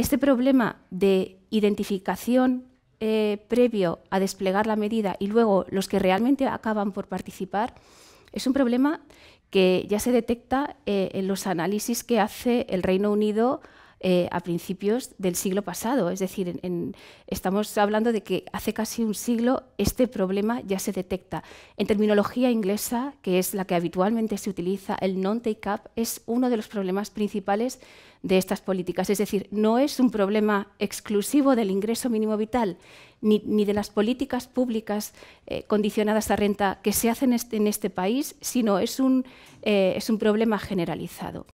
Este problema de identificación eh, previo a desplegar la medida y luego los que realmente acaban por participar es un problema que ya se detecta eh, en los análisis que hace el Reino Unido eh, a principios del siglo pasado. Es decir, estamos hablando de que hace casi un siglo este problema ya se detecta. En terminología inglesa, que es la que habitualmente se utiliza, el non-take-up es uno de los problemas principales de estas políticas. Es decir, no es un problema exclusivo del ingreso mínimo vital, ni, de las políticas públicas eh, condicionadas a renta que se hacen en este, este país, sino es un eh, problema generalizado.